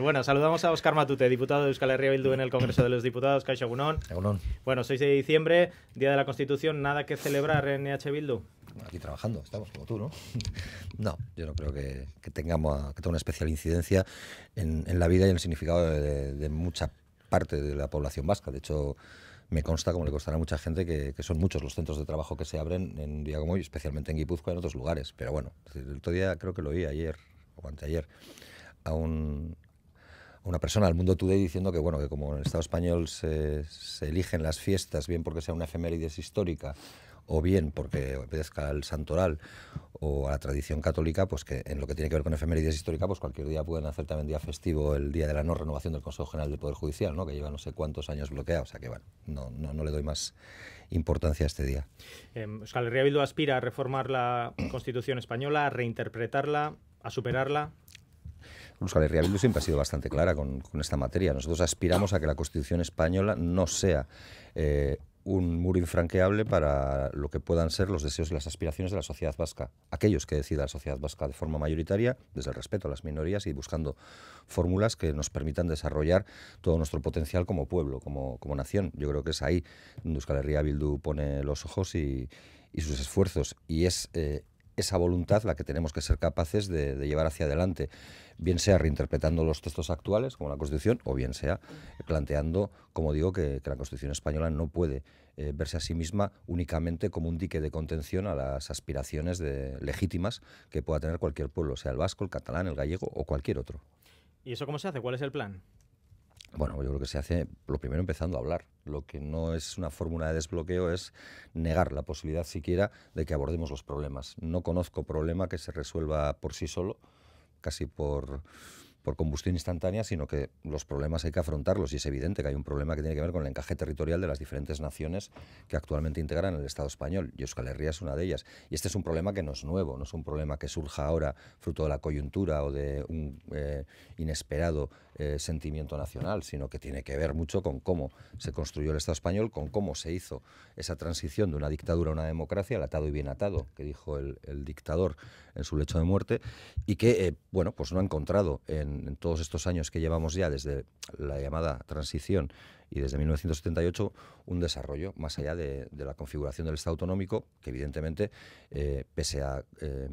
Bueno, saludamos a Oscar Matute, diputado de Euskal Herria Bildu en el Congreso de los Diputados, Caixa Agunón. Bueno, 6 de diciembre, Día de la Constitución, nada que celebrar en EH Bildu. Aquí trabajando, estamos como tú, ¿no? No, yo no creo que, tengamos que tenga una especial incidencia en, la vida y en el significado de, mucha parte de la población vasca. De hecho, me consta, como le constará a mucha gente, que, son muchos los centros de trabajo que se abren en día como hoy, especialmente en Guipúzcoa y en otros lugares. Pero bueno, el otro día creo que lo oí ayer o anteayer a un, una persona al Mundo Today diciendo que, bueno, que como en el Estado español se, eligen las fiestas, bien porque sea una efemérides histórica o bien porque obedezca al santoral o a la tradición católica, pues que en lo que tiene que ver con efemérides histórica, pues cualquier día pueden hacer también día festivo el día de la no renovación del Consejo General del Poder Judicial, ¿no? que lleva no sé cuántos años bloqueado, o sea que bueno, no, no, le doy más importancia a este día. Eh, aspira a reformar la Constitución española, a reinterpretarla, a superarla, Euskal Herria Bildu siempre ha sido bastante clara con, esta materia. Nosotros aspiramos a que la Constitución española no sea eh, un muro infranqueable para lo que puedan ser los deseos y las aspiraciones de la sociedad vasca. Aquellos que decida la sociedad vasca de forma mayoritaria, desde el respeto a las minorías y buscando fórmulas que nos permitan desarrollar todo nuestro potencial como pueblo, como, nación. Yo creo que es ahí donde Euskal Herria Bildu pone los ojos y, sus esfuerzos. Y es eh, esa voluntad la que tenemos que ser capaces de, de llevar hacia adelante bien sea reinterpretando los textos actuales, como la Constitución, o bien sea planteando, como digo, que, la Constitución española no puede eh, verse a sí misma únicamente como un dique de contención a las aspiraciones legítimas que pueda tener cualquier pueblo, sea el vasco, el catalán, el gallego o cualquier otro. ¿Y eso cómo se hace? ¿Cuál es el plan? Bueno, yo creo que se hace lo primero empezando a hablar. Lo que no es una fórmula de desbloqueo es negar la posibilidad siquiera de que abordemos los problemas. No conozco problema que se resuelva por sí solo casi por por combustión instantánea, sino que los problemas hay que afrontarlos y es evidente que hay un problema que tiene que ver con el encaje territorial de las diferentes naciones que actualmente integran el Estado español y Euskal Herria es una de ellas. Y este es un problema que no es nuevo, no es un problema que surja ahora fruto de la coyuntura o de un eh, inesperado eh, sentimiento nacional, sino que tiene que ver mucho con cómo se construyó el Estado español, con cómo se hizo esa transición de una dictadura a una democracia, el atado y bien atado, que dijo el, dictador en su lecho de muerte, y que, eh, bueno, pues no ha encontrado en en, todos estos años que llevamos ya desde la llamada transición y desde 1978 un desarrollo más allá de, la configuración del Estado autonómico, que evidentemente, eh, pese a eh,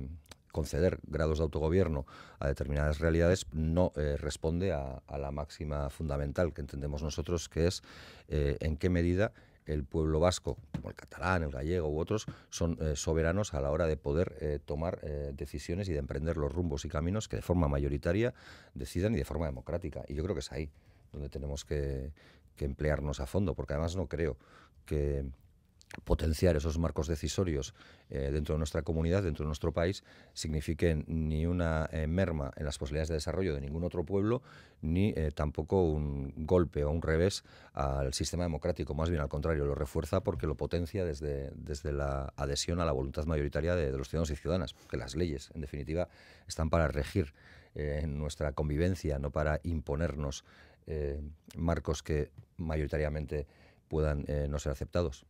conceder grados de autogobierno a determinadas realidades no eh, responde a, la máxima fundamental que entendemos nosotros, que es en qué medida el pueblo vasco, como el catalán, el gallego u otros, son eh, soberanos a la hora de poder eh, tomar eh, decisiones y de emprender los rumbos y caminos que de forma mayoritaria decidan y de forma democrática. Y yo creo que es ahí donde tenemos que emplearnos a fondo, porque además no creo que potenciar esos marcos decisorios eh, dentro de nuestra comunidad, dentro de nuestro país, signifique ni una eh, merma en las posibilidades de desarrollo de ningún otro pueblo, ni eh, tampoco un golpe o un revés al sistema democrático. Más bien al contrario, lo refuerza porque lo potencia desde, desde la adhesión a la voluntad mayoritaria de, los ciudadanos y ciudadanas, que las leyes, en definitiva, están para regir nuestra convivencia, no para imponernos marcos que mayoritariamente puedan no ser aceptados.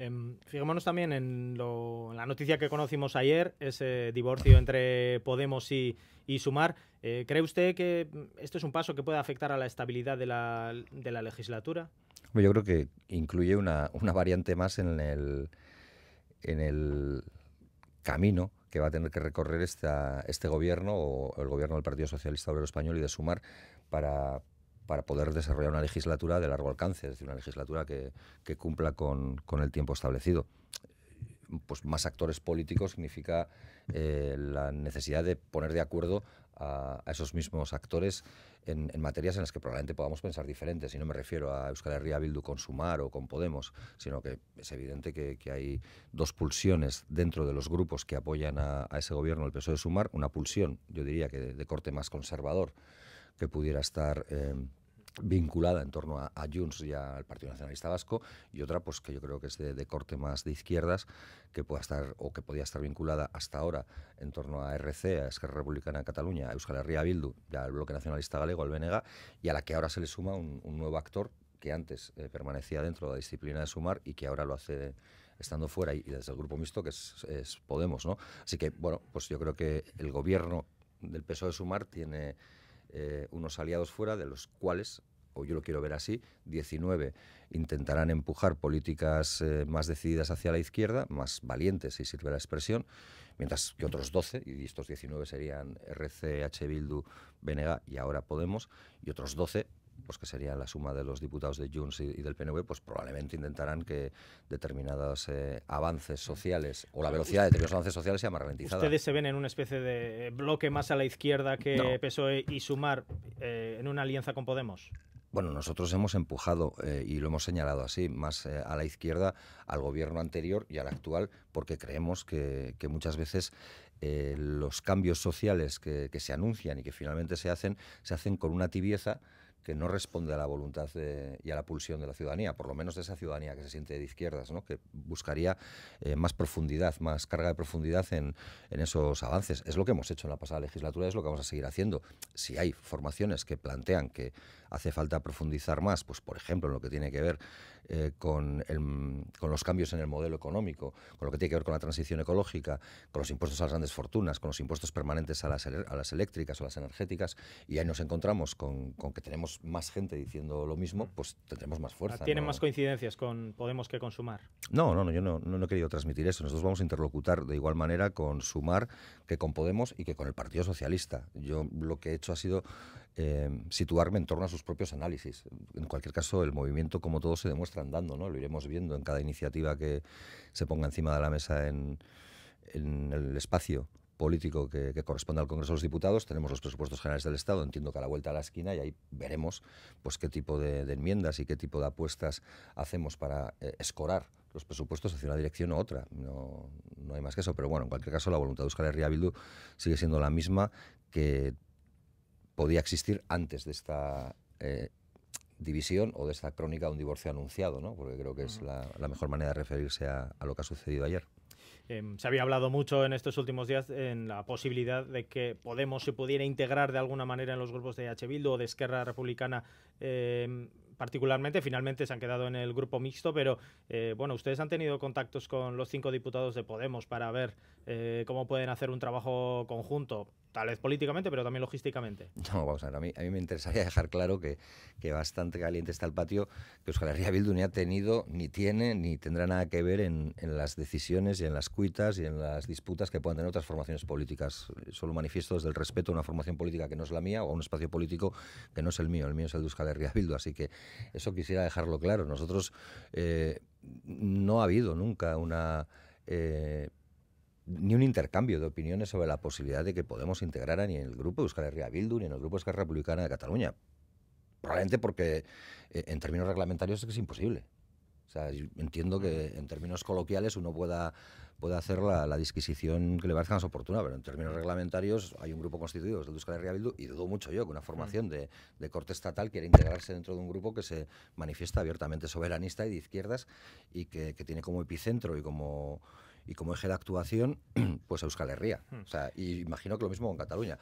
Em, fijémonos también en, la noticia que conocimos ayer, ese divorcio entre Podemos y, Sumar. Eh, ¿Cree usted que mm, esto es un paso que puede afectar a la estabilidad de la, legislatura? Yo creo que incluye una, variante más en el, en el camino que va a tener que recorrer esta, este gobierno o el gobierno del Partido Socialista Obrero Español y de Sumar para para poder desarrollar una legislatura de largo alcance, es decir, una legislatura que, que cumpla con, con, el tiempo establecido. Pues más actores políticos significa eh, la necesidad de poner de acuerdo a, esos mismos actores en, materias en las que probablemente podamos pensar diferentes. Y no me refiero a Euskal Herria Bildu con Sumar o con Podemos, sino que es evidente que, hay dos pulsiones dentro de los grupos que apoyan a, ese gobierno, el PSOE Sumar, una pulsión, yo diría que de, corte más conservador, que pudiera estar... Eh, vinculada en torno a, a, Junts y al Partido Nacionalista Vasco y otra pues que yo creo que es de, corte más de izquierdas que pueda estar o que podía estar vinculada hasta ahora en torno a RC, a Esquerra Republicana de Cataluña, a Euskal Herria Bildu, ya al Bloque Nacionalista Galego, al BNG y a la que ahora se le suma un, nuevo actor que antes eh, permanecía dentro de la disciplina de Sumar y que ahora lo hace estando fuera y, desde el grupo mixto que es, Podemos, ¿no? Así que bueno, pues yo creo que el gobierno del peso e de Sumar tiene eh, unos aliados fuera, de los cuales yo lo quiero ver así, 19 intentarán empujar políticas eh, más decididas hacia la izquierda, más valientes, si sirve la expresión, mientras que otros 12, y estos 19 serían RC, H, Bildu, BNG y ahora Podemos, y otros 12 pues que sería la suma de los diputados de Junts y, del PNV, pues probablemente intentarán que determinados eh, avances sociales o la velocidad de determinados avances sociales sea más ralentizada. ¿Ustedes se ven en una especie de bloque más a la izquierda que PSOE y sumar eh, en una alianza con Podemos? Bueno, nosotros hemos empujado, eh, y lo hemos señalado así, más a la izquierda, al gobierno anterior y al actual, porque creemos que, muchas veces los cambios sociales que, que, se anuncian y que finalmente se hacen, se hacen con una tibieza que no responde a la voluntad eh, y a la pulsión de la ciudadanía, por lo menos de esa ciudadanía que se siente de izquierdas, ¿no? que buscaría eh, más profundidad, más carga de profundidad en, esos avances. Es lo que hemos hecho en la pasada legislatura, es lo que vamos a seguir haciendo. Si hay formaciones que plantean que hace falta profundizar más, pues por ejemplo en lo que tiene que ver eh, con, los cambios en el modelo económico, con lo que tiene que ver con la transición ecológica, con los impuestos a las grandes fortunas, con los impuestos permanentes a las, a las eléctricas o las energéticas, y ahí nos encontramos con, que tenemos más gente diciendo lo mismo, mm. pues tendremos más fuerza. Ah, ¿Tienen más coincidencias con Podemos que con Sumar? No, no, no yo no he querido transmitir eso. Nosotros vamos a interlocutar de igual manera con Sumar que con Podemos y que con el Partido Socialista. Yo lo que he hecho ha sido eh, situarme en torno a sus propios análisis. En cualquier caso, el movimiento, como todo, se demuestra andando, ¿no? Lo iremos viendo en cada iniciativa que se ponga encima de la mesa en, el espacio político que, corresponde al Congreso de los Diputados, tenemos los presupuestos generales del Estado, entiendo que a la vuelta a la esquina y ahí veremos pues qué tipo de, enmiendas y qué tipo de apuestas hacemos para eh, escorar los presupuestos hacia una dirección u otra. No, no hay más que eso, pero bueno, en cualquier caso la voluntad de buscar Herria Bildu sigue siendo la misma que podía existir antes de esta eh, división o de esta crónica de un divorcio anunciado, ¿no? porque creo que es la, mejor manera de referirse a, lo que ha sucedido ayer. Em, se había hablado mucho en estos últimos días en la posibilidad de que Podemos se pudiera integrar de alguna manera en los grupos de H. Bildu o de Esquerra Republicana. Em, particularmente, finalmente se han quedado en el grupo mixto, pero eh, bueno, ustedes han tenido contactos con los cinco diputados de Podemos para ver eh, cómo pueden hacer un trabajo conjunto tal vez políticamente, pero también logísticamente. No, vamos a ver, a mí, me interesaría dejar claro que, bastante caliente está el patio, que Euskal Herria Bildu ni ha tenido, ni tiene, ni tendrá nada que ver en, las decisiones y en las cuitas y en las disputas que puedan tener otras formaciones políticas. Eh, solo manifiesto desde el respeto a una formación política que no es la mía o a un espacio político que no es el mío, el mío es el de Euskal Herria Bildu, así que eso quisiera dejarlo claro. Nosotros eh, no ha habido nunca una... Eh, ni un intercambio de opiniones sobre la posibilidad de que Podemos integrar ni en el grupo de Euskal Herria Bildu ni en el grupo de Esquerra Republicana de Cataluña. Probablemente porque eh, en términos reglamentarios es que es imposible. O sea, entiendo que en términos coloquiales uno pueda, pueda hacer la, disquisición que le parezca más oportuna, pero en términos reglamentarios hay un grupo constituido, es de Euskal Herria Bildu, y dudo mucho yo que una formación de, corte estatal quiera integrarse dentro de un grupo que se manifiesta abiertamente soberanista y de izquierdas y que, que tiene como epicentro y como y como eje de actuación, pues a Euskal Herria. Hmm. O sea, y imagino que lo mismo con Cataluña.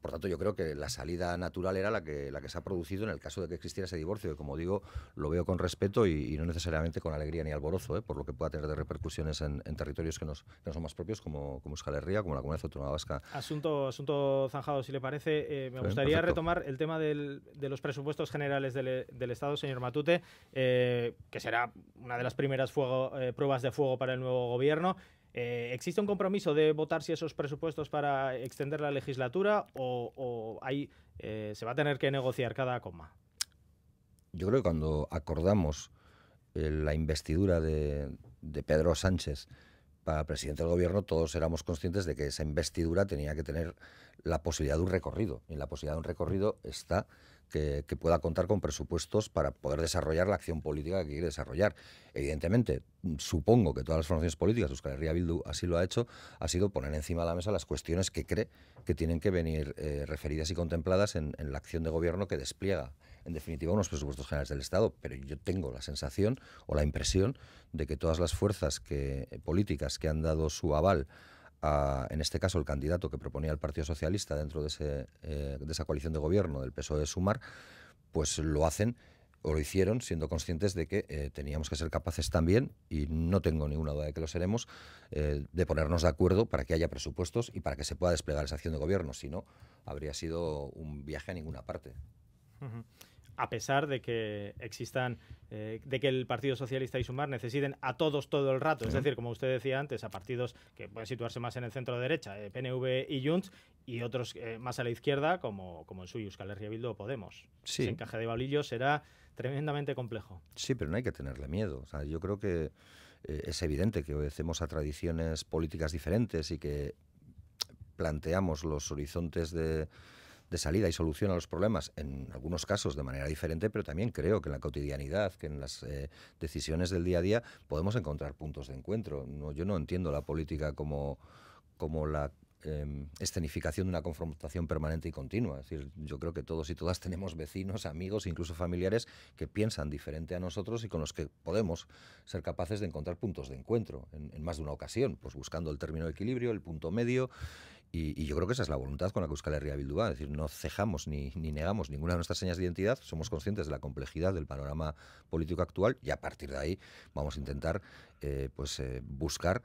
Por tanto, yo creo que la salida natural era la que, la que se ha producido en el caso de que existiera ese divorcio, y como digo, lo veo con respeto y, no necesariamente con alegría ni alborozo, ¿eh? por lo que pueda tener de repercusiones en, territorios que, no son más propios, como, como como la Comunidad Autónoma Vasca. Asunto, asunto zanjado, si le parece. Eh, me gustaría retomar el tema de los presupuestos generales del, Estado, señor Matute, eh, que será una de las primeras pruebas de fuego para el nuevo gobierno. Eh, ¿Existe un compromiso de votar si esos presupuestos para extender la legislatura o, eh, se va a tener que negociar cada coma? Yo creo que cuando acordamos eh, la investidura de Pedro Sánchez para el presidente del gobierno todos éramos conscientes de que esa investidura tenía que tener la posibilidad de un recorrido. Y en la posibilidad de un recorrido está que, pueda contar con presupuestos para poder desarrollar la acción política que quiere desarrollar. Evidentemente, supongo que todas las formaciones políticas, Euskal Herria Bildu así lo ha hecho, ha sido poner encima de la mesa las cuestiones que cree que tienen que venir eh, referidas y contempladas en, la acción de gobierno que despliega en definitiva, unos presupuestos generales del Estado. Pero yo tengo la sensación o la impresión de que todas las fuerzas que, eh, políticas que han dado su aval a, en este caso, el candidato que proponía el Partido Socialista dentro de, eh, esa coalición de gobierno del PSOE-Sumar, pues lo hacen o lo hicieron siendo conscientes de que eh, teníamos que ser capaces también, y no tengo ninguna duda de que lo seremos, de ponernos de acuerdo para que haya presupuestos y para que se pueda desplegar esa acción de gobierno. Si no, habría sido un viaje a ninguna parte a pesar de que existan, eh, de que el Partido Socialista y Sumar necesiten a todos todo el rato. Es decir, como usted decía antes, a partidos que pueden situarse más en el centro derecha, eh, PNV y Junts, y otros eh, más a la izquierda, como, como el suyo, Euskal Herria o Podemos. Si Ese encaje de balillos será tremendamente complejo. Sí, pero no hay que tenerle miedo. yo creo que es evidente que obedecemos a tradiciones políticas diferentes y que planteamos los horizontes de de salida y solución a los problemas, en algunos casos de manera diferente, pero también creo que en la cotidianidad, que en las eh, decisiones del día a día, podemos encontrar puntos de encuentro. No, yo no entiendo la política como, como la em, escenificación de una confrontación permanente y continua. Es decir, yo creo que todos y todas tenemos vecinos, amigos, incluso familiares que piensan diferente a nosotros y con los que podemos ser capaces de encontrar puntos de encuentro en, más de una ocasión, pues buscando el término de equilibrio, el punto medio y, yo creo que esa es la voluntad con la que busca la Bildu va, es decir, no cejamos ni, ni, negamos ninguna de nuestras señas de identidad, somos conscientes de la complejidad del panorama político actual y a partir de ahí vamos a intentar eh, pues, eh, buscar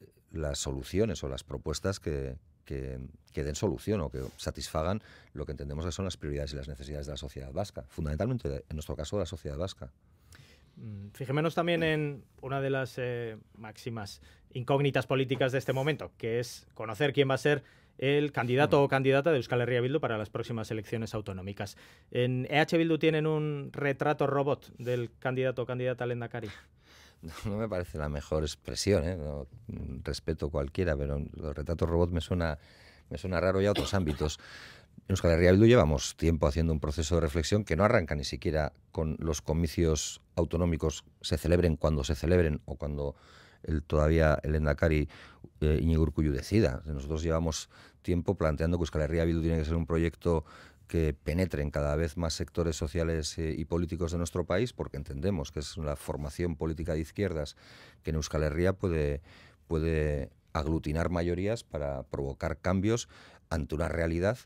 eh, las soluciones o las propuestas que, que, den solución o que satisfagan lo que entendemos que son las prioridades y las necesidades de la sociedad vasca, fundamentalmente en nuestro caso la sociedad vasca. Mm, fijémonos también en una de las eh, máximas incógnitas políticas de este momento, que es conocer quién va a ser el candidato o candidata de Euskal Herria Bildu para las próximas elecciones autonómicas. ¿En EH Bildu tienen un retrato robot del candidato o candidata Lendakari? No, me parece la mejor expresión, ¿eh? respeto cualquiera, pero los retratos robot me suena, me suena raro ya a otros ámbitos. En Euskal Herria Bildu llevamos tiempo haciendo un proceso de reflexión que no arranca ni siquiera con los comicios autonómicos se celebren cuando se celebren o cuando el, todavía el Endacari eh, decida. Nosotros llevamos tiempo planteando que Euskal Herria Bildu tiene que ser un proyecto que penetre en cada vez más sectores sociales eh, y políticos de nuestro país, porque entendemos que es una formación política de izquierdas que en Euskal Herria puede, puede aglutinar mayorías para provocar cambios ante una realidad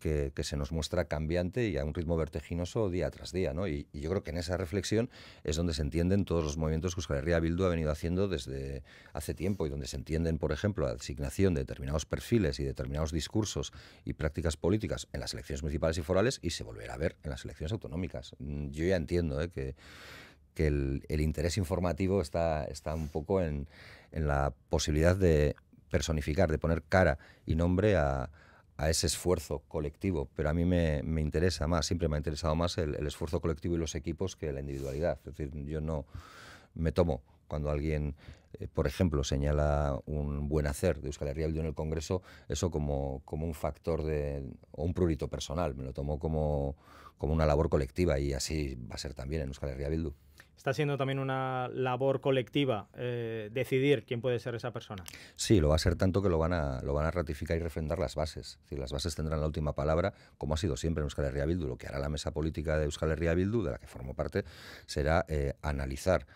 que, se nos muestra cambiante y a un ritmo vertiginoso día tras día. ¿no? Y, yo creo que en esa reflexión es donde se entienden todos los movimientos que Euskal Herria Bildu ha venido haciendo desde hace tiempo y donde se entienden, por ejemplo, la asignación de determinados perfiles y determinados discursos y prácticas políticas en las elecciones municipales y forales y se volverá a ver en las elecciones autonómicas. Mm, yo ya entiendo ¿eh? que, que el, interés informativo está, está un poco en, en la posibilidad de personificar, de poner cara y nombre a, a ese esfuerzo colectivo, pero a mí me, interesa más, siempre me ha interesado más el, el, esfuerzo colectivo y los equipos que la individualidad. Es decir, yo no me tomo cuando alguien eh, por ejemplo, señala un buen hacer de Euskal Herria Bildu en el Congreso, eso como, como un factor de, o un prurito personal, me lo tomo como, como una labor colectiva y así va a ser también en Euskal Herria Bildu. Está siendo también una labor colectiva eh, decidir quién puede ser esa persona. Sí, lo va a ser tanto que lo van a, lo van a ratificar y refrendar las bases. las bases tendrán la última palabra, como ha sido siempre en Euskal Herria Bildu. Lo que hará la mesa política de Euskal Herria Bildu, de la que formo parte, será eh, analizar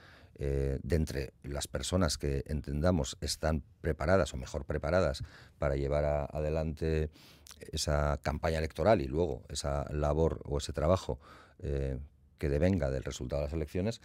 eh, de entre las personas que entendamos están preparadas o mejor preparadas para llevar adelante esa campaña electoral y luego esa labor o ese trabajo eh, que devenga del resultado de las elecciones,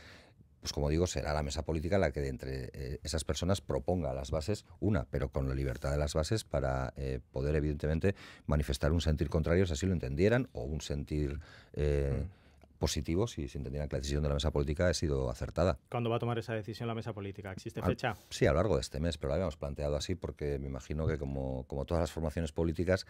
pues como digo, será la mesa política la que de entre eh, esas personas proponga las bases, una, pero con la libertad de las bases para poder, evidentemente, manifestar un sentir contrario, si así lo entendieran, o un sentir mm positivo si se entendiera que la decisión de la mesa política ha sido acertada. ¿Cuándo va a tomar esa decisión la mesa política? ¿Existe fecha? sí, a lo largo de este mes, pero la habíamos planteado así porque me imagino que como, como todas las formaciones políticas,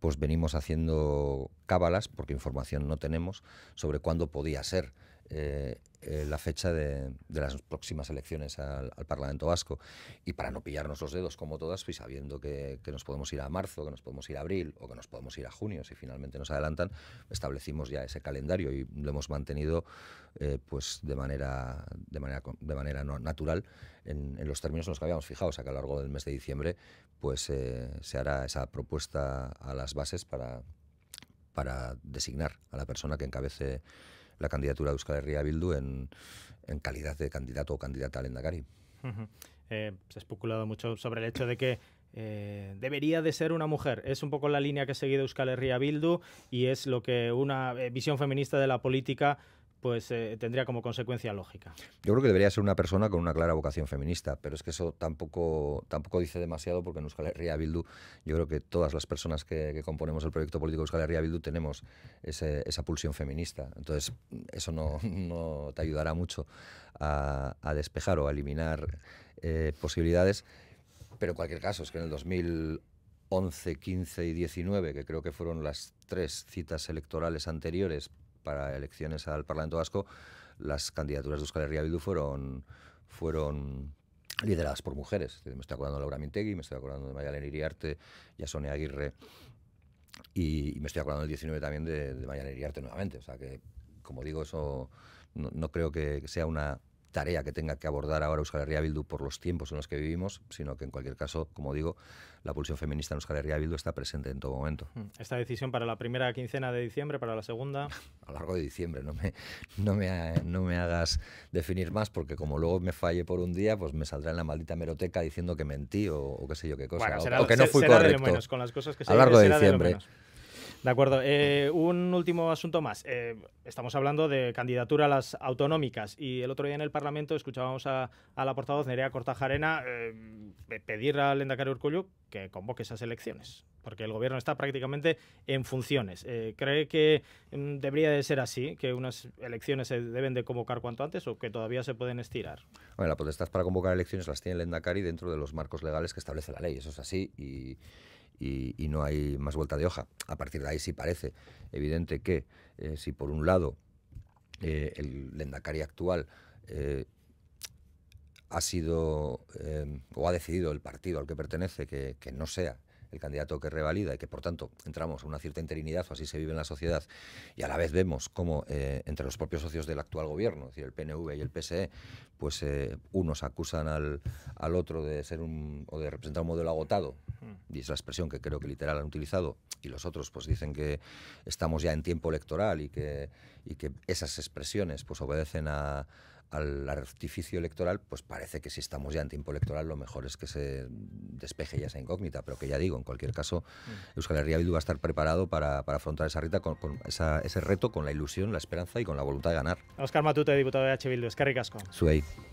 pues venimos haciendo cábalas, porque información no tenemos, sobre cuándo podía ser. Eh, eh, la fecha de, las próximas elecciones al, Parlamento Vasco. Y para no pillarnos los dedos como todas, pues, sabiendo que, nos podemos ir a marzo, que nos podemos ir a abril o que nos podemos ir a junio, si finalmente nos adelantan, establecimos ya ese calendario y lo hemos mantenido eh, pues de manera, de manera, de manera natural en, los términos en los que habíamos fijado. que a lo largo del mes de diciembre pues se hará esa propuesta a las bases para, para designar a la persona que encabece la candidatura de Euskal Herria Bildu en, calidad de candidato o candidata al Endagari. Eh, se ha especulado mucho sobre el hecho de que eh, debería de ser una mujer. Es un poco la línea que ha seguido Euskal Herria Bildu y es lo que una eh, visión feminista de la política pues eh, tendría como consecuencia lógica. Yo creo que debería ser una persona con una clara vocación feminista, pero es que eso tampoco, tampoco dice demasiado porque en Euskal Herria Bildu yo creo que todas las personas que, componemos el proyecto político de Euskal Bildu tenemos esa pulsión feminista. Entonces eso no, te ayudará mucho a, despejar o a eliminar eh, posibilidades, pero en cualquier caso es que en el 2011, 15 y 19, que creo que fueron las tres citas electorales anteriores para elecciones al Parlamento Vasco, las candidaturas de Euskal Herria Bildu fueron, fueron lideradas por mujeres. Me estoy acordando de Laura Mintegui, me estoy acordando de Mayalen Iriarte, Sonia Aguirre, y, me estoy acordando del 19 también de, de Iriarte nuevamente. O sea que, como digo, eso no creo que sea una tarea que tenga que abordar ahora Euskal Herria Bildu por los tiempos en los que vivimos, sino que en cualquier caso, como digo, la pulsión feminista en Euskal Herria Bildu está presente en todo momento. Hmm. ¿Esta decisión para la primera quincena de diciembre, para la segunda? A lo largo de diciembre, no me, no me, hagas definir más, porque como luego me falle por un día, pues me saldrá en la maldita meroteca diciendo que mentí o, qué sé yo qué cosa, o, que no fui correcto. a lo largo de diciembre. De acuerdo. Eh, un último asunto más. Eh, estamos hablando de candidatura a las autonómicas y el otro día en el Parlamento escuchábamos a, la portavoz Nerea Cortajarena eh, pedir al Endacari Urcullu que convoque esas elecciones, porque el gobierno está prácticamente en funciones. ¿Cree que mm, debería de ser así, que unas elecciones se deben de convocar cuanto antes o que todavía se pueden estirar? Bueno, la potestad para convocar elecciones las tiene el Endacari dentro de los marcos legales que establece la ley. Eso es así y y, no hay más vuelta de hoja. A partir de ahí sí parece evidente que eh, si por un lado eh, el Lendakari actual eh, ha sido o ha decidido el partido al que pertenece que no sea el candidato que revalida y que por tanto entramos en una cierta interinidad o así se vive en la sociedad y a la vez vemos cómo eh, entre los propios socios del actual gobierno, es decir, el PNV y el PSE, pues eh, unos acusan al, al, otro de ser un o de representar un modelo agotado, mm. y es la expresión que creo que literal han utilizado, y los otros pues dicen que estamos ya en tiempo electoral y que, y que esas expresiones pues obedecen a al artificio electoral, pues parece que si estamos ya en tiempo electoral, lo mejor es que se despeje ya esa incógnita. Pero que ya digo, en cualquier caso, mm. Euskal Herria Bildu va a estar preparado para, afrontar esa rita con, ese reto, con la ilusión, la esperanza y con la voluntad de ganar. Oscar Matute, diputado de H. Bildu, es que